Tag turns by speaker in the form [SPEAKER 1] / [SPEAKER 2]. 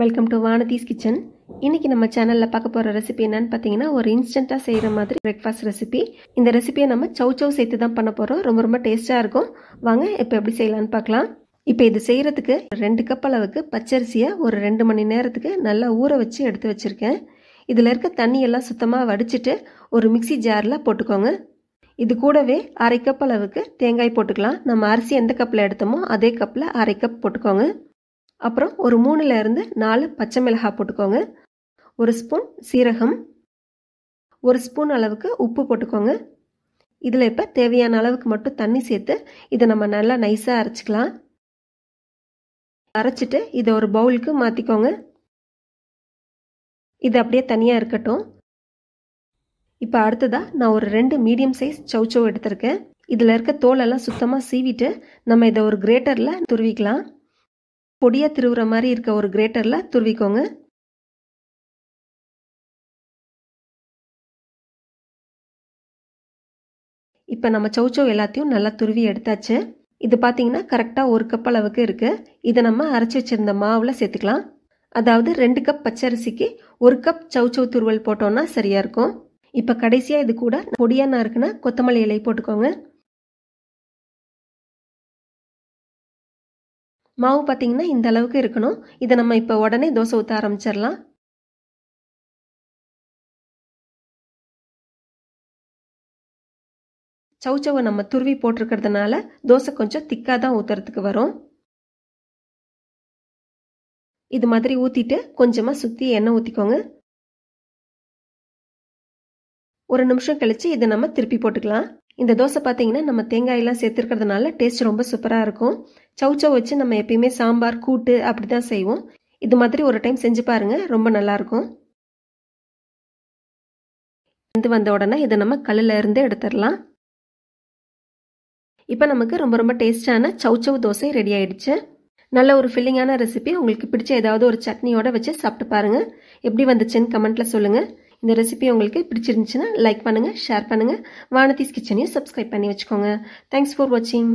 [SPEAKER 1] welcome to வானதீஸ் kitchen இன்னைக்கு நம்ம சேனலில் பார்க்க போகிற ரெசிபி என்னன்னு பார்த்தீங்கன்னா ஒரு இன்ஸ்டண்ட்டாக செய்கிற மாதிரி பிரேக்ஃபாஸ்ட் ரெசிபி இந்த ரெசிபியை நம்ம சவு சவு சேர்த்து தான் பண்ண போகிறோம் ரொம்ப ரொம்ப டேஸ்ட்டாக இருக்கும் வாங்க இப்போ எப்படி செய்யலான்னு பார்க்கலாம் இப்போ இது செய்கிறதுக்கு ரெண்டு கப் அளவுக்கு பச்சரிசியை ஒரு ரெண்டு மணி நேரத்துக்கு நல்லா ஊற வச்சு எடுத்து வச்சுருக்கேன் இதில் இருக்க தண்ணியெல்லாம் சுத்தமாக வடிச்சிட்டு ஒரு மிக்சி ஜாரில் போட்டுக்கோங்க இது கூடவே அரை கப் அளவுக்கு தேங்காய் போட்டுக்கலாம் நம்ம அரிசி எந்த கப்பில் எடுத்தோமோ அதே கப்பில் அரை கப் போட்டுக்கோங்க அப்புறம் ஒரு மூணுலேருந்து நாலு பச்சை மிளகாய் போட்டுக்கோங்க ஒரு ஸ்பூன் சீரகம் ஒரு ஸ்பூன் அளவுக்கு உப்பு போட்டுக்கோங்க இதில் இப்போ தேவையான அளவுக்கு மட்டும் தண்ணி சேர்த்து இதை நம்ம நல்லா நைஸாக அரைச்சிக்கலாம் அரைச்சிட்டு இதை ஒரு பவுலுக்கு மாற்றிக்கோங்க இது அப்படியே தனியாக இருக்கட்டும் இப்போ அடுத்ததாக நான் ஒரு ரெண்டு மீடியம் சைஸ் சவு எடுத்திருக்கேன் இதில் இருக்க தோலெல்லாம் சுத்தமாக சீவிட்டு நம்ம இதை ஒரு கிரேட்டரில் துருவிக்கலாம் பொடியாக திருவுற மாதிரி இருக்க ஒரு கிரேட்டரில் துருவிக்கோங்க இப்போ நம்ம சௌச்சோ எல்லாத்தையும் நல்லா துருவி எடுத்தாச்சு இது பார்த்தீங்கன்னா கரெக்டாக ஒரு கப் அளவுக்கு இருக்குது இதை நம்ம அரைச்சி வச்சுருந்த மாவில் சேர்த்துக்கலாம் அதாவது ரெண்டு கப் பச்சரிசிக்கு ஒரு கப் சௌச்சவ் துருவல் போட்டோன்னா சரியாக இருக்கும் இப்போ கடைசியாக இது கூட பொடியா இருக்குன்னா கொத்தமல்லி இலை போட்டுக்கோங்க
[SPEAKER 2] மாவு பார்த்தீங்கன்னா இந்த அளவுக்கு இருக்கணும் இதை நம்ம இப்போ உடனே தோசை ஊற்ற ஆரம்பிச்சிடலாம் சவுச்சவை நம்ம துருவி போட்டிருக்கிறதுனால தோசை கொஞ்சம் திக்காக தான் ஊற்றுறதுக்கு வரும் இது மாதிரி
[SPEAKER 1] ஊற்றிட்டு கொஞ்சமாக சுற்றி எண்ணெய் ஊற்றிக்கோங்க ஒரு நிமிஷம் கழித்து இதை நம்ம திருப்பி போட்டுக்கலாம் இந்த தோசை பார்த்தீங்கன்னா நம்ம தேங்காயெல்லாம் சேர்த்துருக்கிறதுனால டேஸ்ட் ரொம்ப சூப்பராக இருக்கும் சவுச்சவ் வச்சு நம்ம எப்பயுமே சாம்பார் கூட்டு அப்படி தான் செய்வோம் இது மாதிரி ஒரு டைம் செஞ்சு பாருங்கள் ரொம்ப நல்லாயிருக்கும் வந்து வந்த உடனே இதை நம்ம கல்லில் இருந்து எடுத்துடலாம் இப்போ நமக்கு ரொம்ப ரொம்ப டேஸ்டான சவுச்சவ் தோசை ரெடி ஆயிடுச்சு நல்ல ஒரு ஃபில்லிங்கான ரெசிபி உங்களுக்கு பிடிச்ச ஏதாவது ஒரு சட்னியோட வச்சு சாப்பிட்டு பாருங்கள் எப்படி வந்துச்சுன்னு கமெண்ட்டில் சொல்லுங்கள் இந்த ரெசிபி உங்களுக்கு பிடிச்சிருந்துச்சுன்னா லைக் பண்ணுங்கள் ஷேர் பண்ணுங்கள் வானதிஸ் கிச்சனையும் சப்ஸ்கிரைப் பண்ணி வச்சுக்கோங்க தேங்க்ஸ் ஃபார் வாட்சிங்